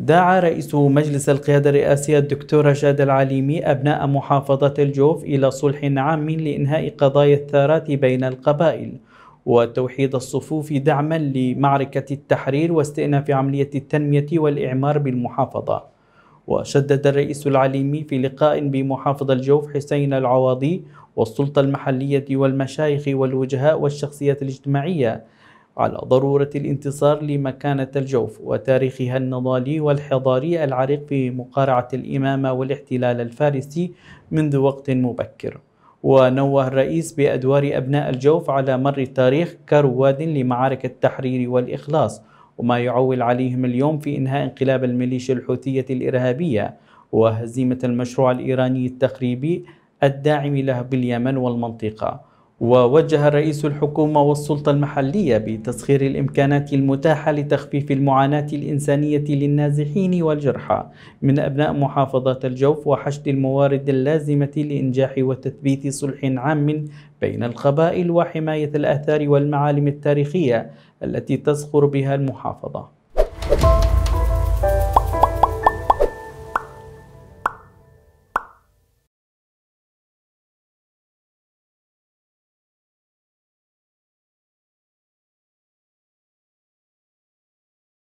دعا رئيس مجلس القيادة الرئاسية الدكتور رشاد العليمي أبناء محافظة الجوف إلى صلح عام لإنهاء قضايا الثارات بين القبائل وتوحيد الصفوف دعما لمعركة التحرير واستئناف عملية التنمية والإعمار بالمحافظة وشدد الرئيس العليمي في لقاء بمحافظ الجوف حسين العواضي والسلطة المحلية والمشايخ والوجهاء والشخصيات الاجتماعية على ضرورة الانتصار لمكانة الجوف وتاريخها النضالي والحضاري العريق في مقارعة الإمامة والاحتلال الفارسي منذ وقت مبكر ونوه الرئيس بأدوار أبناء الجوف على مر التاريخ كرواد لمعارك التحرير والإخلاص وما يعول عليهم اليوم في إنهاء انقلاب الميليشيا الحوثية الإرهابية وهزيمة المشروع الإيراني التخريبي الداعم له باليمن والمنطقة ووجه الرئيس الحكومة والسلطة المحلية بتسخير الإمكانات المتاحة لتخفيف المعاناة الإنسانية للنازحين والجرحى من أبناء محافظة الجوف وحشد الموارد اللازمة لإنجاح وتثبيت صلح عام بين القبائل وحماية الآثار والمعالم التاريخية التي تزخر بها المحافظة.